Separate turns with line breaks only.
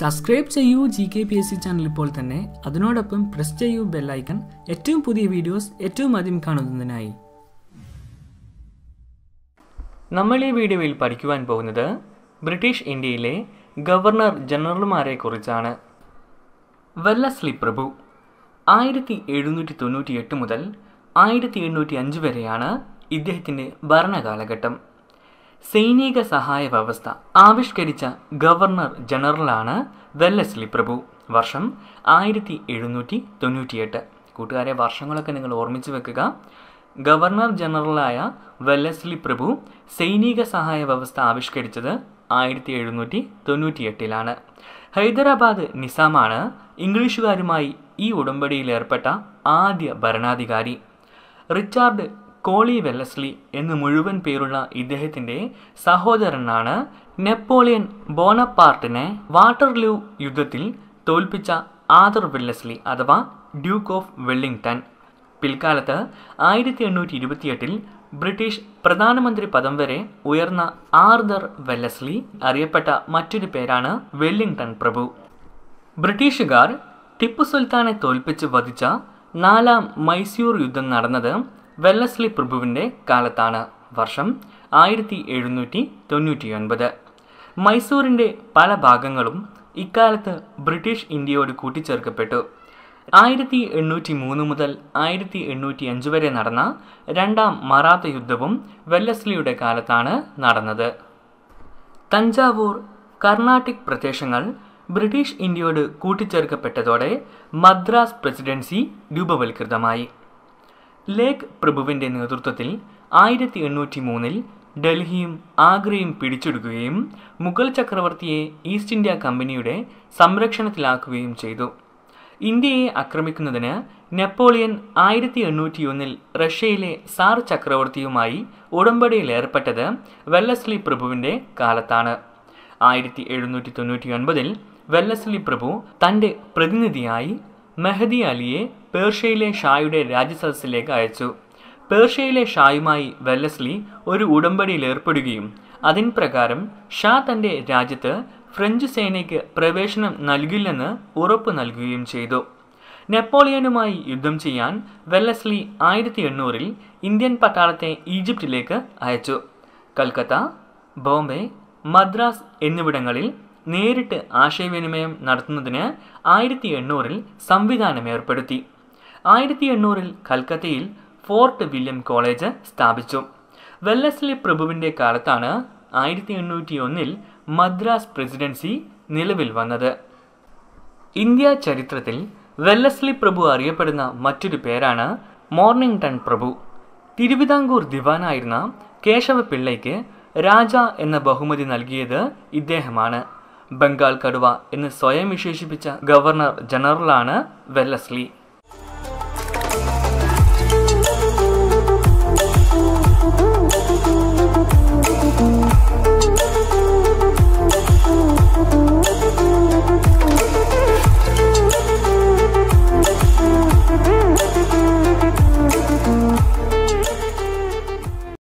subscribe ചെയ്യൂ G K P S C channel ഇപ്പോൾ തന്നെ അതിനോടൊപ്പം പ്രസ് ചെയ്യൂ ബെല്ലൈക്കൺ ഏറ്റവും പുതിയ വീഡിയോസ് ഏറ്റവും ആദ്യം കാണുന്നതിനായി നമ്മൾ ഈ വീഡിയോയിൽ പഠിക്കുവാൻ പോകുന്നത് ബ്രിട്ടീഷ് ഇന്ത്യയിലെ ഗവർണർ ജനറൽമാരെ കുറിച്ചാണ് വല്ലസ്ലി പ്രഭു ആയിരത്തി എഴുന്നൂറ്റി തൊണ്ണൂറ്റി എട്ട് മുതൽ ആയിരത്തി എണ്ണൂറ്റി അഞ്ച് വരെയാണ് ഇദ്ദേഹത്തിൻ്റെ ഭരണകാലഘട്ടം സൈനിക സഹായ വ്യവസ്ഥ ആവിഷ്കരിച്ച ഗവർണർ ജനറലാണ് വെല്ലസ്ലി പ്രഭു വർഷം ആയിരത്തി എഴുന്നൂറ്റി തൊണ്ണൂറ്റിയെട്ട് കൂട്ടുകാരെ വർഷങ്ങളൊക്കെ നിങ്ങൾ ഓർമ്മിച്ച് വെക്കുക ഗവർണർ ജനറലായ വെല്ലസ്ലി പ്രഭു സൈനിക സഹായ വ്യവസ്ഥ ആവിഷ്കരിച്ചത് ആയിരത്തി എഴുന്നൂറ്റി തൊണ്ണൂറ്റിയെട്ടിലാണ് ഹൈദരാബാദ് നിസാമാണ് ഇംഗ്ലീഷുകാരുമായി ഈ ഉടമ്പടിയിൽ ഏർപ്പെട്ട ആദ്യ ഭരണാധികാരി റിച്ചാർഡ് കോളി വെല്ലസ്ലി എന്ന് മുഴുവൻ പേരുള്ള ഇദ്ദേഹത്തിൻ്റെ സഹോദരനാണ് നെപ്പോളിയൻ ബോണപ്പാർട്ടിനെ വാട്ടർലൂ യുദ്ധത്തിൽ തോൽപ്പിച്ച ആദർ വെല്ലസ്ലി അഥവാ ഡ്യൂക്ക് ഓഫ് വെല്ലിംഗ്ടൺ പിൽക്കാലത്ത് ആയിരത്തി എണ്ണൂറ്റി ഇരുപത്തിയെട്ടിൽ ബ്രിട്ടീഷ് പ്രധാനമന്ത്രി പദം വരെ ഉയർന്ന ആർദർ വെല്ലസ്ലി അറിയപ്പെട്ട മറ്റൊരു പേരാണ് വെല്ലിംഗ്ടൺ പ്രഭു ബ്രിട്ടീഷുകാർ ടിപ്പു സുൽത്താനെ തോൽപ്പിച്ച് വധിച്ച നാലാം മൈസൂർ യുദ്ധം നടന്നത് വെല്ലസ്ലി പ്രഭുവിൻ്റെ കാലത്താണ് വർഷം ആയിരത്തി എഴുന്നൂറ്റി തൊണ്ണൂറ്റിയൊൻപത് മൈസൂരിൻ്റെ പല ഭാഗങ്ങളും ഇക്കാലത്ത് ബ്രിട്ടീഷ് ഇന്ത്യയോട് കൂട്ടിച്ചേർക്കപ്പെട്ടു ആയിരത്തി എണ്ണൂറ്റി മൂന്ന് മുതൽ ആയിരത്തി എണ്ണൂറ്റി അഞ്ച് വരെ നടന്ന രണ്ടാം മറാത്ത യുദ്ധവും വെല്ലസ്ലിയുടെ കാലത്താണ് നടന്നത് തഞ്ചാവൂർ കർണാട്ടിക് പ്രദേശങ്ങൾ ബ്രിട്ടീഷ് ഇന്ത്യയോട് കൂട്ടിച്ചേർക്കപ്പെട്ടതോടെ മദ്രാസ് പ്രസിഡൻസി രൂപവൽകൃതമായി ലേക്ക് പ്രഭുവിൻ്റെ നേതൃത്വത്തിൽ ആയിരത്തി എണ്ണൂറ്റി മൂന്നിൽ ഡൽഹിയും ആഗ്രയും പിടിച്ചെടുക്കുകയും മുഗൾ ചക്രവർത്തിയെ ഈസ്റ്റ് ഇന്ത്യ കമ്പനിയുടെ സംരക്ഷണത്തിലാക്കുകയും ചെയ്തു ഇന്ത്യയെ ആക്രമിക്കുന്നതിന് നെപ്പോളിയൻ ആയിരത്തി എണ്ണൂറ്റിയൊന്നിൽ റഷ്യയിലെ സാർ ചക്രവർത്തിയുമായി ഉടമ്പടിയിൽ ഏർപ്പെട്ടത് വെല്ലസ്ലി പ്രഭുവിൻ്റെ കാലത്താണ് ആയിരത്തി എഴുന്നൂറ്റി തൊണ്ണൂറ്റി ഒൻപതിൽ വെല്ലസ്ലി പ്രഭു തൻ്റെ പ്രതിനിധിയായി മെഹദി അലിയെ പേർഷ്യയിലെ ഷായുടെ രാജ്യസദസ്സിലേക്ക് അയച്ചു പേർഷ്യയിലെ ഷായുമായി വെല്ലസ്ലി ഒരു ഉടമ്പടിയിൽ ഏർപ്പെടുകയും അതിൻ പ്രകാരം ഷാ തൻ്റെ രാജ്യത്ത് ഫ്രഞ്ച് സേനയ്ക്ക് പ്രവേശനം നൽകില്ലെന്ന് ഉറപ്പ് നൽകുകയും ചെയ്തു നെപ്പോളിയനുമായി യുദ്ധം ചെയ്യാൻ വെല്ലസ്ലി ആയിരത്തി എണ്ണൂറിൽ ഇന്ത്യൻ പട്ടാളത്തെ ഈജിപ്തിലേക്ക് അയച്ചു കൽക്കത്ത ബോംബെ മദ്രാസ് എന്നിവിടങ്ങളിൽ നേരിട്ട് ആശയവിനിമയം നടത്തുന്നതിന് ആയിരത്തി എണ്ണൂറിൽ സംവിധാനം ഏർപ്പെടുത്തി ആയിരത്തി എണ്ണൂറിൽ കൽക്കത്തയിൽ ഫോർട്ട് വില്യം കോളേജ് സ്ഥാപിച്ചു വെല്ലസ്ലി പ്രഭുവിൻ്റെ കാലത്താണ് ആയിരത്തി എണ്ണൂറ്റി ഒന്നിൽ മദ്രാസ് പ്രസിഡൻസി നിലവിൽ വന്നത് ഇന്ത്യ ചരിത്രത്തിൽ വെല്ലസ്ലി പ്രഭു അറിയപ്പെടുന്ന മറ്റൊരു പേരാണ് മോർണിംഗ്ടൺ പ്രഭു തിരുവിതാംകൂർ ദിവാനായിരുന്ന കേശവ പിള്ളയ്ക്ക് രാജ എന്ന ബഹുമതി നൽകിയത് ഇദ്ദേഹമാണ് ബംഗാൾ കടുവ എന്ന് സ്വയം വിശേഷിപ്പിച്ച ഗവർണർ ജനറലാണ് വെല്ലസ്ലി